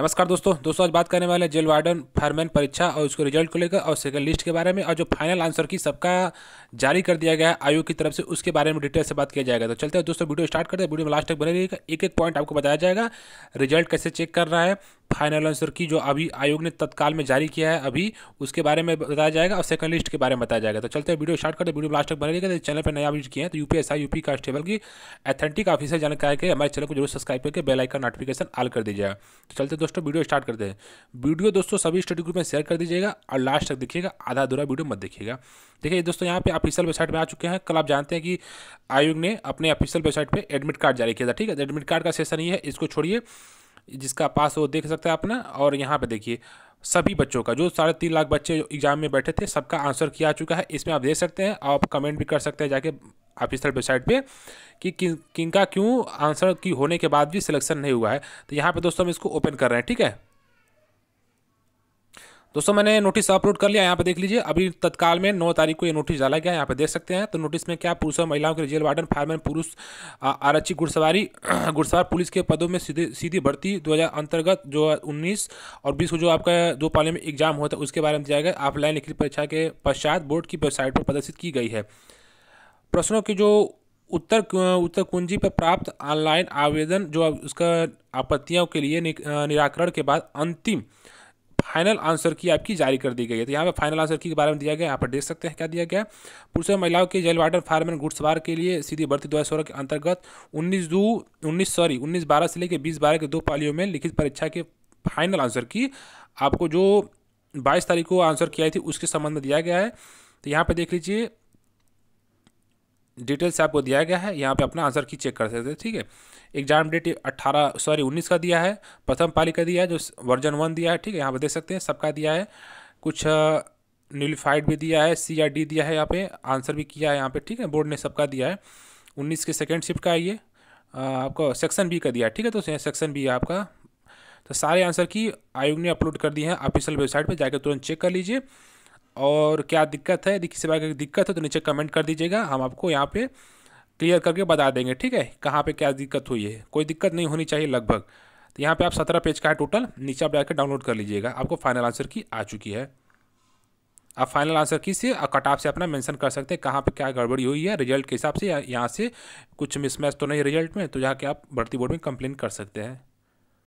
नमस्कार दोस्तों दोस्तों आज बात करने वाले जेल वार्डन फायरमैन परीक्षा और उसके रिजल्ट को लेकर और सेकंड लिस्ट के बारे में और जो फाइनल आंसर की सबका जारी कर दिया गया है आयोग की तरफ से उसके बारे में डिटेल से बात किया जाएगा तो चलते हैं दोस्तों वीडियो स्टार्ट करते हैं वीडियो में लास्ट तक बने रहिएगा एक एक पॉइंट आपको बताया जाएगा रिजल्ट कैसे चेक कर रहा है फाइनल आंसर की जो अभी आयोग ने तत्काल में जारी किया है अभी उसके बारे में बताया जाएगा और सेकंड लिस्ट के बारे में बताया जाएगा तो चलते हैं वीडियो स्टार्ट करते हैं वीडियो लास्ट तक बने रहेगा तो चैनल पर नया विजिट किए हैं तो यूपीएसआई यूपी कांस्टेबल की एथेंटिक ऑफिसर जानकारी के हमारे चैनल को जरूर सब्सक्राइब करके बेलाइकन नोटिफिकेशन आल कर दीजिएगा तो चलते दोस्तों वीडियो स्टार्ट करते हैं वीडियो दोस्तों सभी स्टडी ग्रुप में शेयर कर दीजिएगा और लास्ट तक देखिएगा आधा अधूरा वीडियो मत देखिएगा देखिए दोस्तों यहाँ पे ऑफिशियल वेबसाइट में आ चुके हैं कल आप जानते हैं कि आयोग ने अपने ऑफिशियल वेबसाइट पर एडमिट कार्ड जारी किया था ठीक है एडमिट तो कार्ड का सेशन ये है इसको छोड़िए जिसका पास वो देख सकते हैं आप ना और यहाँ पे देखिए सभी बच्चों का जो साढ़े तीन लाख बच्चे एग्ज़ाम में बैठे थे सबका आंसर किया चुका है इसमें आप देख सकते हैं आप कमेंट भी कर सकते हैं जाके ऑफिशियल वेबसाइट पे कि किन किन का क्यों आंसर की होने के बाद भी सिलेक्शन नहीं हुआ है तो यहाँ पे दोस्तों हम इसको ओपन कर रहे हैं ठीक है दोस्तों मैंने नोटिस अपलोड कर लिया यहाँ पे देख लीजिए अभी तत्काल में नौ तारीख को ये नोटिस डाला गया यहाँ पे देख सकते हैं तो नोटिस में क्या पुरुष और महिलाओं के रिजर्व वार्डन फायरमैन पुरुष आरक्षी घुड़सवारी घुड़सवार पुलिस के पदों में सीधे सीधी भर्ती दो अंतर्गत जो उन्नीस और बीस को जो आपका दो पाले में एग्जाम होता है उसके बारे में दिया गया ऑफलाइन लिखित परीक्षा के पश्चात बोर्ड की वेबसाइट पर प्रदर्शित की गई है प्रश्नों के जो उत्तर उत्तर कुंजी पर प्राप्त ऑनलाइन आवेदन जो उसका आपत्तियों के लिए निराकरण के बाद अंतिम फाइनल आंसर की आपकी जारी कर दी गई है तो यहाँ पर फाइनल आंसर की के बारे में दिया गया यहाँ पर देख सकते हैं क्या दिया गया पुरुषों महिलाओं के जेल फार्म एंड घुड़सवार के लिए सीधी भर्ती दो के अंतर्गत उन्नीस दो उन्नीस सॉरी उन्नीस बारह से लेकर बीस बारह के दो पालियों में लिखित परीक्षा के फाइनल आंसर की आपको जो बाईस तारीख को आंसर किया थी उसके संबंध में दिया गया है तो यहाँ पर देख लीजिए डिटेल्स आपको दिया गया है यहाँ पे अपना आंसर की चेक कर सकते हैं ठीक है एग्जाम डेट अट्ठारह सॉरी उन्नीस का दिया है प्रथम पाली का दिया है जो वर्जन वन दिया है ठीक है यहाँ पर देख सकते हैं सबका दिया है कुछ न्यूलिफाइड भी दिया है सी या डी दिया है यहाँ पे आंसर भी किया है यहाँ पे ठीक है बोर्ड ने सबका दिया है उन्नीस के सेकेंड शिफ्ट का ये आपको सेक्शन बी का दिया है ठीक है तो सेक्शन बी आपका तो सारे आंसर की आयोग ने अपलोड कर दिए हैं ऑफिशियल वेबसाइट पर जाकर तुरंत चेक कर लीजिए और क्या दिक्कत है यदि किसी बात की दिक्कत है तो नीचे कमेंट कर दीजिएगा हम आपको यहाँ पे क्लियर करके बता देंगे ठीक है कहाँ पे क्या दिक्कत हुई है कोई दिक्कत नहीं होनी चाहिए लगभग तो यहाँ पे आप सत्रह पेज का है टोटल नीचे आप जाकर डाउनलोड कर लीजिएगा आपको फाइनल आंसर की आ चुकी है आप फाइनल आंसर की से और कटाप से अपना मेंशन कर सकते हैं कहाँ पे क्या गड़बड़ी हुई है रिजल्ट के हिसाब से या यहाँ से कुछ मिसमैच तो नहीं रिजल्ट में तो जाके आप भर्ती बोर्ड में कंप्लेन कर सकते हैं